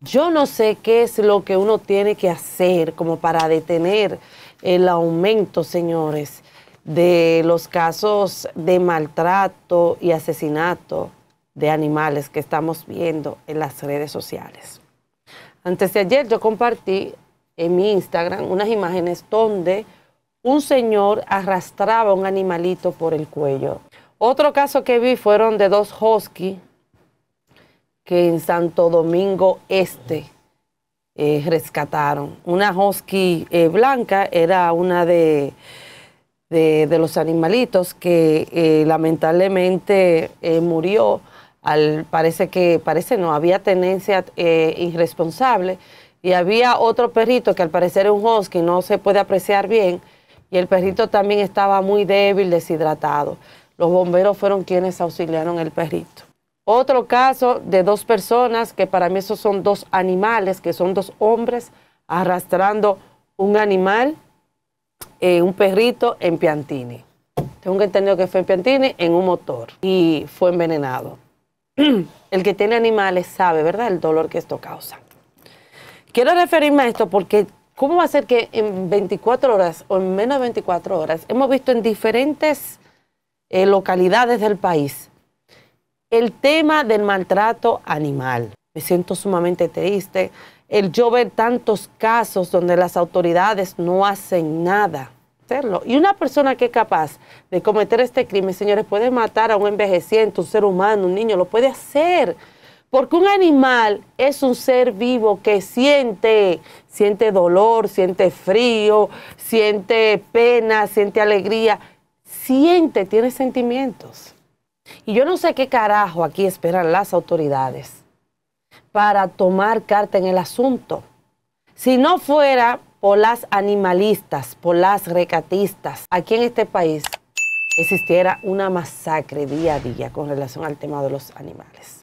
Yo no sé qué es lo que uno tiene que hacer como para detener el aumento, señores, de los casos de maltrato y asesinato de animales que estamos viendo en las redes sociales. Antes de ayer yo compartí en mi Instagram unas imágenes donde un señor arrastraba un animalito por el cuello. Otro caso que vi fueron de dos husky que en Santo Domingo Este eh, rescataron. Una husky eh, blanca era una de, de, los animalitos que eh, lamentablemente murió. Al, parece que, parece no, había tenencia irresponsable. Y había otro perrito que al parecer era un husky, no se puede apreciar bien. Y el perrito también estaba muy débil, deshidratado. Los bomberos fueron quienes auxiliaron el perrito. Otro caso de dos personas, que para mí esos son dos animales, que son dos hombres arrastrando un animal, eh, un perrito en Piantini. Tengo que entendido que fue en Piantini en un motor y fue envenenado. El que tiene animales sabe, ¿verdad?, el dolor que esto causa. Quiero referirme a esto porque ¿cómo va a ser que en 24 horas o en menos de 24 horas hemos visto en diferentes eh, localidades del país el tema del maltrato animal. Me siento sumamente triste el yo ver tantos casos donde las autoridades no hacen nada. Y una persona que es capaz de cometer este crimen, señores, puede matar a un envejeciente, un ser humano, un niño, lo puede hacer. Porque un animal es un ser vivo que siente, siente dolor, siente frío, siente pena, siente alegría, siente, tiene sentimientos. Y yo no sé qué carajo aquí esperan las autoridades para tomar carta en el asunto. Si no fuera por las animalistas, por las recatistas, aquí en este país existiera una masacre día a día con relación al tema de los animales.